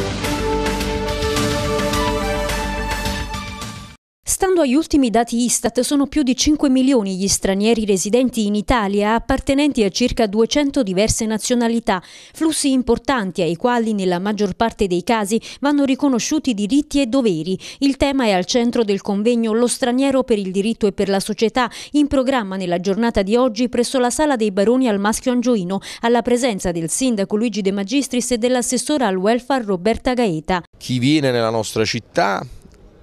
Thank you. Stando agli ultimi dati Istat, sono più di 5 milioni gli stranieri residenti in Italia, appartenenti a circa 200 diverse nazionalità, flussi importanti ai quali nella maggior parte dei casi vanno riconosciuti diritti e doveri. Il tema è al centro del convegno Lo straniero per il diritto e per la società, in programma nella giornata di oggi presso la Sala dei Baroni al Maschio Angioino, alla presenza del sindaco Luigi De Magistris e dell'assessora al welfare Roberta Gaeta. Chi viene nella nostra città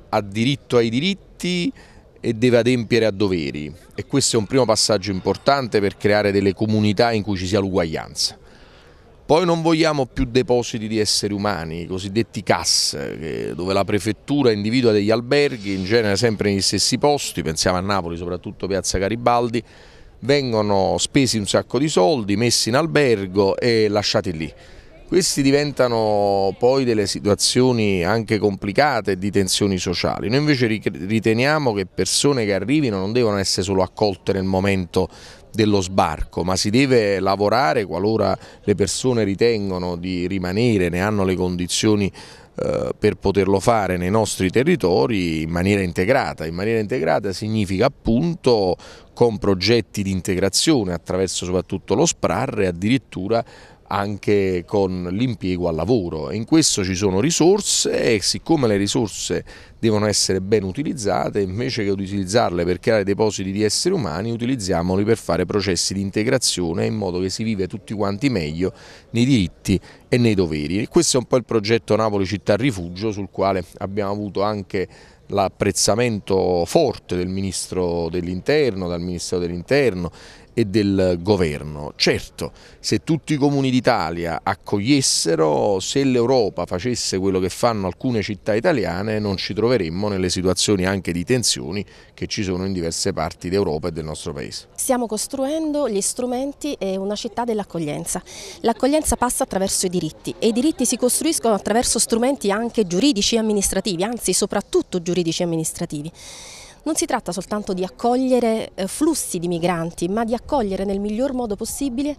ha diritto ai diritti diritti e deve adempiere a doveri e questo è un primo passaggio importante per creare delle comunità in cui ci sia l'uguaglianza. Poi non vogliamo più depositi di esseri umani, i cosiddetti CAS, dove la prefettura individua degli alberghi, in genere sempre negli stessi posti, pensiamo a Napoli, soprattutto Piazza Garibaldi, vengono spesi un sacco di soldi, messi in albergo e lasciati lì. Questi diventano poi delle situazioni anche complicate di tensioni sociali. Noi invece riteniamo che persone che arrivino non devono essere solo accolte nel momento dello sbarco, ma si deve lavorare qualora le persone ritengono di rimanere, ne hanno le condizioni eh, per poterlo fare nei nostri territori in maniera integrata. In maniera integrata significa appunto con progetti di integrazione attraverso soprattutto lo SPRAR e addirittura anche con l'impiego al lavoro. In questo ci sono risorse e siccome le risorse devono essere ben utilizzate, invece che utilizzarle per creare depositi di esseri umani utilizziamoli per fare processi di integrazione in modo che si vive tutti quanti meglio nei diritti e nei doveri. E questo è un po' il progetto Napoli Città Rifugio sul quale abbiamo avuto anche l'apprezzamento forte del Ministro dell'Interno, dal Ministero dell'Interno e del governo. Certo, se tutti i comuni d'Italia accogliessero, se l'Europa facesse quello che fanno alcune città italiane, non ci troveremmo troveremmo nelle situazioni anche di tensioni che ci sono in diverse parti d'Europa e del nostro Paese. Stiamo costruendo gli strumenti e una città dell'accoglienza. L'accoglienza passa attraverso i diritti e i diritti si costruiscono attraverso strumenti anche giuridici e amministrativi, anzi soprattutto giuridici e amministrativi non si tratta soltanto di accogliere eh, flussi di migranti, ma di accogliere nel miglior modo possibile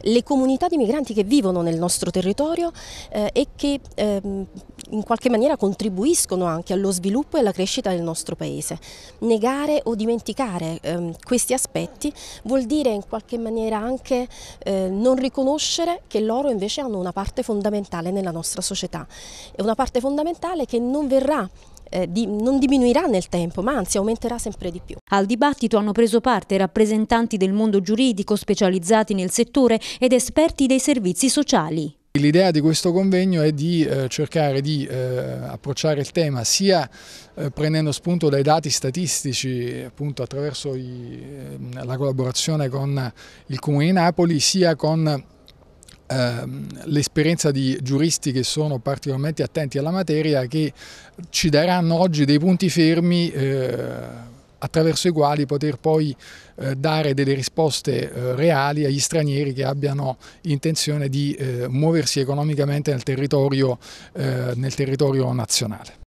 le comunità di migranti che vivono nel nostro territorio eh, e che ehm, in qualche maniera contribuiscono anche allo sviluppo e alla crescita del nostro paese. Negare o dimenticare eh, questi aspetti vuol dire in qualche maniera anche eh, non riconoscere che loro invece hanno una parte fondamentale nella nostra società, è una parte fondamentale che non verrà eh, di, non diminuirà nel tempo, ma anzi aumenterà sempre di più. Al dibattito hanno preso parte rappresentanti del mondo giuridico specializzati nel settore ed esperti dei servizi sociali. L'idea di questo convegno è di eh, cercare di eh, approcciare il tema sia eh, prendendo spunto dai dati statistici appunto attraverso i, ehm, la collaborazione con il Comune di Napoli sia con ehm, l'esperienza di giuristi che sono particolarmente attenti alla materia che ci daranno oggi dei punti fermi eh, attraverso i quali poter poi eh, dare delle risposte eh, reali agli stranieri che abbiano intenzione di eh, muoversi economicamente nel territorio, eh, nel territorio nazionale.